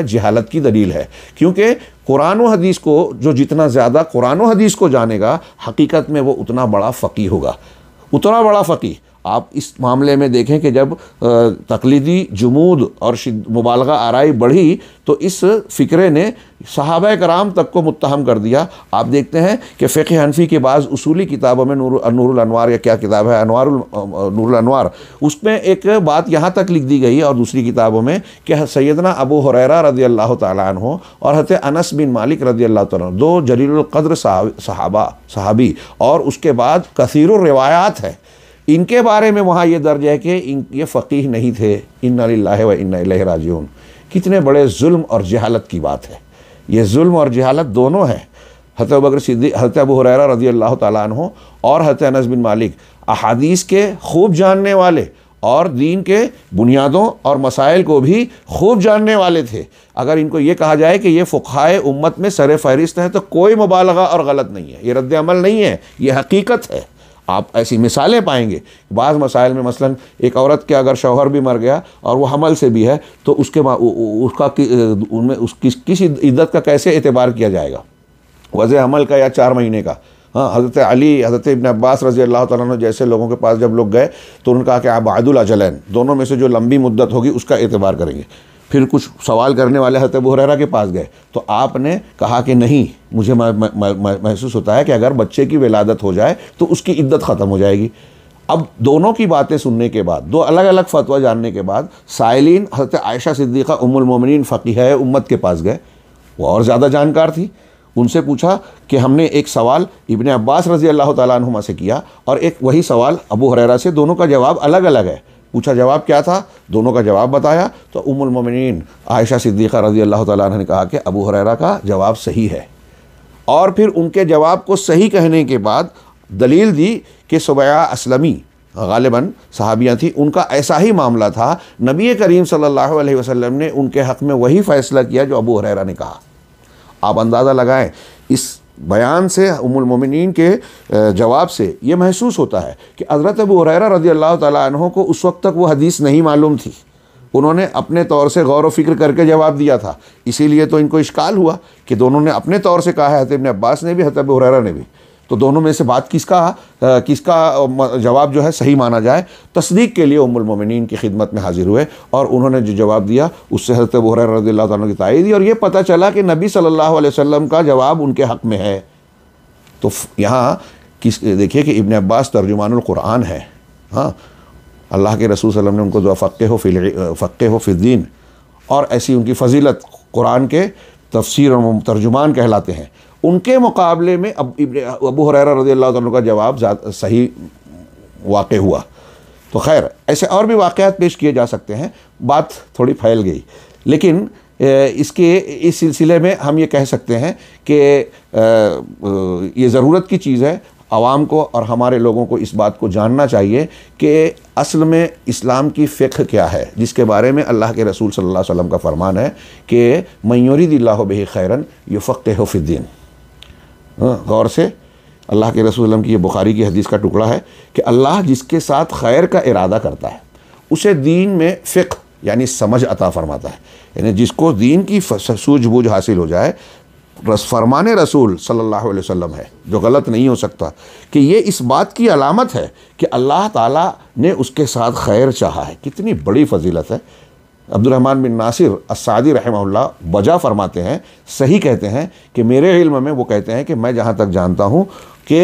है जहालत की दलील है क्योंकि कुरान हदीस को जो जितना ज़्यादा कुरान हदीस को जानेगा हकीकत में वो उतना बड़ा फ़कीह होगा उतना बड़ा फ़कीह आप इस मामले में देखें कि जब तकलीदी जमूद और मुबालगा आरई बढ़ी तो इस फ़िक्रे ने सहाब कराम तक को मुतहम कर दिया आप देखते हैं कि फ़िक हनफी के बाद उसूली किताबों में नूर नूरानवार या क्या किताब है अनवार नूरानवार उसमें एक बात यहाँ तक लिख दी गई और दूसरी किताबों में कि सैदना अबू हुरैरा रदी अल्लाह तु और हत अनस बिन मालिक रदी अल्लाह तु दो जलीलकद्र सहाबा सहाबी और उसके बाद कसीर है इनके बारे में वहाँ ये दर्ज है कि इन ये फ़कीह नहीं थे इन्ना व इन्ना राजून कितने बड़े जुल्म और जहालत की बात है ये जुल्म और जहालत दोनों है हत बकर सिद्दी हत अब हुरैरा रजी अल्लाह तु और हत अनस बिन मालिक अहादीस के खूब जानने वाले और दीन के बुनियादों और मसाइल को भी खूब जानने वाले थे अगर इनको ये कहा जाए कि ये फ़ुखाए उम्मत में सर फहरिस्त हैं तो कोई मुबालगा और गलत नहीं है ये रद्द अमल नहीं है ये हकीकत है आप ऐसी मिसालें पाएंगे बाज़ मसाइल में मसलन एक औरत के अगर शौहर भी मर गया और वो हमल से भी है तो उसके उसका उनमें उसकी किस इद्दत का कैसे एतबार किया जाएगा वज़ हमल का या चार महीने का हाँ हज़रत अली हज़रत इबन अब्बास रजी अल्लाह तु जैसे लोगों के पास जब लोग गए तो उन्होंने कहा कि आप आदुल अजलैन दोनों में से जो लंबी मुद्दत होगी उसका एतबार करेंगे फिर कुछ सवाल करने वाले हतब हुररा के पास गए तो आपने कहा कि नहीं मुझे महसूस होता है कि अगर बच्चे की विलादत हो जाए तो उसकी इद्दत ख़त्म हो जाएगी अब दोनों की बातें सुनने के बाद दो अलग अलग फतवा जानने के बाद साइलिन हजरत आयशा सिद्दीक़ा उमुलमोमिन फ़कीह उम्मत के पास गए वो और ज़्यादा जानकार थी उनसे पूछा कि हमने एक सवाल इबन अब्बास रज़ी अल्लाह तुमा से किया और एक वही सवाल अबू हरेरा से दोनों का जवाब अलग अलग है पूछा जवाब क्या था दोनों का जवाब बताया तो उमुलमिन आयशा सिद्दीक़ा रजी अल्लाह तह ने कहा कि अबू हरेरा का जवाब सही है और फिर उनके जवाब को सही कहने के बाद दलील दी कि सुबया असलमी गालिबा साहबियाँ थी उनका ऐसा ही मामला था नबी करीम सल्लल्लाहु अलैहि वसल्लम ने उनके हक़ में वही फ़ैसला किया जो अबू हरेरा ने कहा आप अंदाज़ा लगाएं इस बयान से उमुलमिन के जवाब से ये महसूस होता है कि हज़रत अबू हुरैरा रजी अल्लाह तहों को उस वक्त तक वो हदीस नहीं मालूम थी उन्होंने अपने तौर से गौर व फिक्र करके जवाब दिया था इसीलिए तो इनको इश्काल हुआ कि दोनों ने अपने तौर से कहा है हतब अब्बास ने भी हतब हुरैरा ने भी तो दोनों में से बात किसका किसका जवाब जो है सही माना जाए तस्दीक के लिए उमुलमिन की खिदमत में हाजिर हुए और उन्होंने जो जवाब दिया उससे हजरत बहर रजी की तायद दी और ये पता चला कि नबी सल्लल्लाहु अलैहि वसल्लम का जवाब उनके हक़ में है तो यहाँ किस देखिए कि इबन अब्बास तर्जुमानकुरान है हाँ अल्लाह के रसूल वसम ने उनको जो फ़क्के हो फिल फ़क्के हो फ़िद्दीन और ऐसी उनकी फजीलत कुरान के तफसर और तर्जुमान कहलाते हैं उनके मुकाबले में अब अबू हर रजी अल्लाह का जवाब सही वाक़ हुआ तो खैर ऐसे और भी वाक़ात पेश किए जा सकते हैं बात थोड़ी फैल गई लेकिन इसके इस सिलसिले में हम ये कह सकते हैं कि ये ज़रूरत की चीज़ है आवाम को और हमारे लोगों को इस बात को जानना चाहिए कि असल में इस्लाम की फ़िक्र क्या है जिसके बारे में अल्लाह के रसूल सल्लल्लाहु अलैहि वसल्लम का फ़रमान है कि मैूरी दिल्ला बही खैरन यफ़क़ फ़िद्दीन हाँ, गौर से अल्लाह के रसूल की ये बुखारी की हदीस का टुकड़ा है कि अल्लाह जिसके साथ खैर का इरादा करता है उसे दीन में फ़िक यानी समझ अता फरमाता है यानी जिसको दीन की सूझबूझ हासिल हो जाए रस फरमान रसूल सल्ला वसम है जो गलत नहीं हो सकता कि ये इस बात की अलामत है कि अल्लाह ताला ने उसके साथ खैर चाहा है कितनी बड़ी फजीलत है अब्दुलरहमान बिन नासिर असादी रहमल्ला बजा फरमाते हैं सही कहते हैं कि मेरे इल्म में वो कहते हैं कि मैं जहाँ तक जानता हूँ कि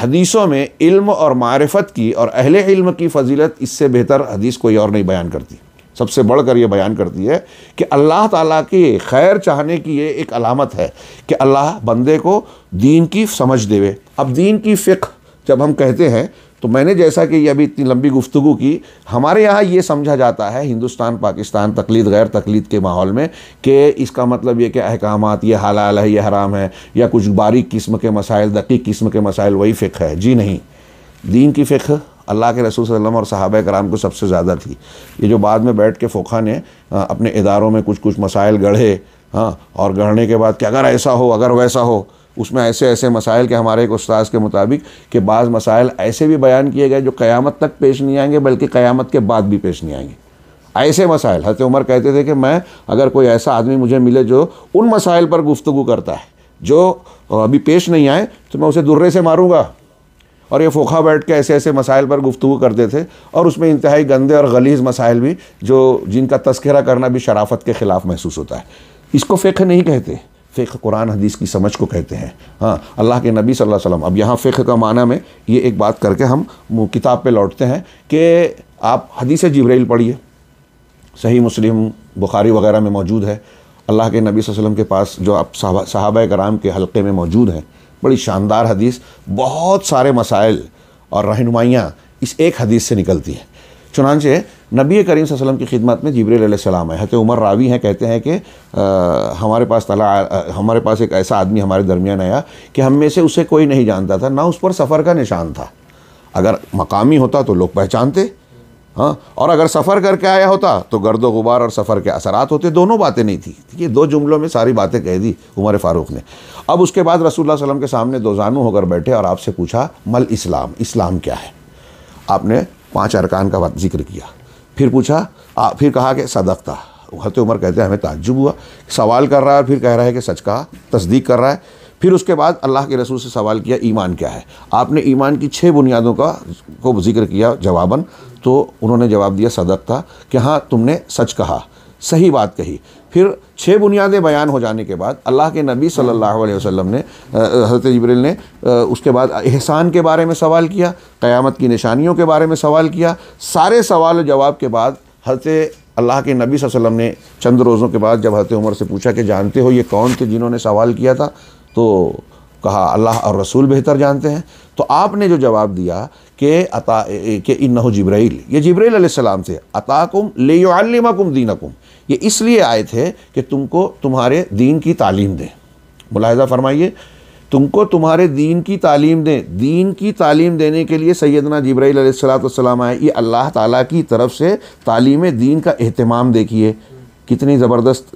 हदीसों में इल्म और मारफत की और अहल इल्म की फजीलत इससे बेहतर हदीस कोई और नहीं बयान करती सबसे बढ़कर ये बयान करती है कि अल्लाह ताला के खैर चाहने की ये एक अलामत है कि अल्लाह बंदे को दीन की समझ देवे अब दीन की फ़िक जब हम कहते हैं तो मैंने जैसा कि अभी इतनी लंबी गुफ्तु की हमारे यहाँ ये समझा जाता है हिंदुस्तान पाकिस्तान तकलीद गैर तकलीद के माहौल में कि इसका मतलब ये कि अहकाम ये हलाल है ये हराम है या कुछ बारीक किस्म के मसाइल दकीक किस्म के मसाइल वही फ़िक्र है जी नहीं दीन की फ़िक्र अल्लाह के रसूल सल्लम और साहब कराम को सबसे ज़्यादा थी ये जो बाद में बैठ के फ़ोखा ने हाँ, अपने इदारों में कुछ कुछ मसाइल गढ़े हाँ और गढ़ने के बाद कि अगर ऐसा हो अगर वैसा हो उसमें ऐसे ऐसे मसाइल के हमारे एक उस्ताद के मुताबिक कि बाज़ मसाइल ऐसे भी बयान किए गए जो क़यामत तक पेश नहीं आएंगे बल्कि क़्यामत के बाद भी पेश नहीं आएंगे ऐसे मसाइल हजरत उमर कहते थे कि मैं अगर कोई ऐसा आदमी मुझे मिले जो उन मसाइल पर गुफ्तु करता है जो अभी पेश नहीं आए तो मैं उसे दुर्रे से मारूँगा और ये फोखा बैठ के ऐसे ऐसे मसाइल पर गुफ्तु करते थे और उसमें इंतहाई गंदे और गलीज़ मसाइल भी जो जिनका तस्करा करना भी शराफत के ख़िलाफ़ महसूस होता है इसको फ़िक्र नहीं कहते फ़िक कुरान हदीस की समझ को कहते हैं हाँ अल्लाह के नबी सल्लल्लाहु अलैहि वसल्लम अब यहाँ फ़िक का माना में ये एक बात करके हम किताब पे लौटते हैं कि आप हदीस जबरील पढ़िए सही मुस्लिम बुखारी वगैरह में मौजूद है अल्लाह के नबी वसल्लम के पास जो आप साहब कराम के हलक़े में मौजूद हैं बड़ी शानदार हदीस बहुत सारे मसाइल और रहनुमाइयाँ इस एक हदीस से निकलती हैं चुनानचे नबी करीम वसलम की खिदमत में जबरीसम है हक उमर रावी हैं कहते हैं कि आ, हमारे पास तला हमारे पास एक ऐसा आदमी हमारे दरमियान आया कि हम में से उसे कोई नहीं जानता था ना उस पर सफ़र का निशान था अगर मकामी होता तो लोग पहचानते हाँ और अगर सफ़र करके आया होता तो गर्द गुबार और सफ़र के असरात होते दोनों बातें नहीं थी है दो जुमलों में सारी बातें कह दी उमर फ़ारूक ने अब उसके बाद रसूल वसलम के सामने दो जानू होकर बैठे और आपसे पूछा मल इस्लाम इस्लाम क्या है आपने पाँच अरकान का जिक्र किया फिर पूछा आ, फिर कहा कि सदकता हत उमर कहते हैं हमें ताज्जुब हुआ सवाल कर रहा है और फिर कह रहा है कि सच कहा तस्दीक कर रहा है फिर उसके बाद अल्लाह के रसूल से सवाल किया ईमान क्या है आपने ईमान की छः बुनियादों का को जिक्र किया जवाबन तो उन्होंने जवाब दिया सदक था कि हाँ तुमने सच कहा सही बात कही फिर छह बुनियादें बयान हो जाने के बाद अल्लाह के नबी सल्लल्लाहु अलैहि वसल्लम ने हज़रत जबरील ने उसके बाद एहसान के बारे में सवाल किया क़यामत की निशानियों के बारे में सवाल किया सारे सवाल जवाब के बाद हज़रत अल्लाह के नबी वसल्लम ने चंद रोज़ों के बाद जब हज़रत उमर से पूछा कि जानते हो ये कौन थे जिन्होंने सवाल किया था तो कहा अल्लाह और रसूल बेहतर जानते हैं तो आपने जो जवाब दिया कि अता के इन जिब्राइल ये जिब्राइल सलाम से अताकुम लेकुम दीनकुम ये इसलिए आए थे कि तुमको तुम्हारे दीन की तालीम दें मुलाहजा फरमाइए तुमको तुम्हारे दीन की तालीम दें दीन की तालीम देने के लिए सैदना जब्राईल सलाम आए ये अल्लाह ताला की तरफ से तालीम दीन का अहतमाम देखिए कितनी ज़बरदस्त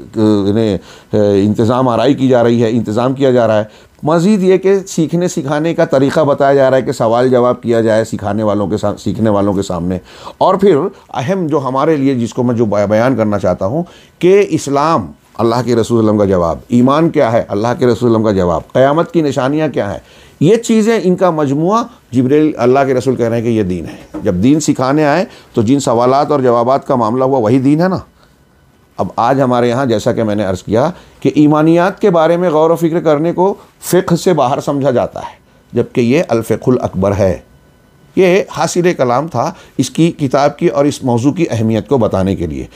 इंतज़ाम आरई की जा रही है इंतज़ाम किया जा रहा है मज़ीद ये कि सीखने सिखाने का तरीक़ा बताया जा रहा है कि सवाल जवाब किया जाए सिखाने वालों के साथ सीखने वालों के सामने और फिर अहम जो हमारे लिए जिसको मैं जो बयान करना चाहता हूँ कि इस्लाम अल्लाह के रसूल का जवाब ईमान क्या है अल्लाह के रसूल का जवाब क्यामत की निशानियाँ क्या हैं ये चीज़ें इनका मजमू जबर अल्लाह के रसूल कह रहे हैं कि ये दीन है जब दीन सिखाने आए तो जिन सवालत और जवाब का मामला हुआ वही दीन है ना अब आज हमारे यहाँ जैसा कि मैंने अर्ज़ किया कि ईमानियात के बारे में गौर व फिक्र करने को फ़िक्र से बाहर समझा जाता है जबकि ये अलफ़ुल अकबर है ये हासिल कलाम था इसकी किताब की और इस मौजू की अहमियत को बताने के लिए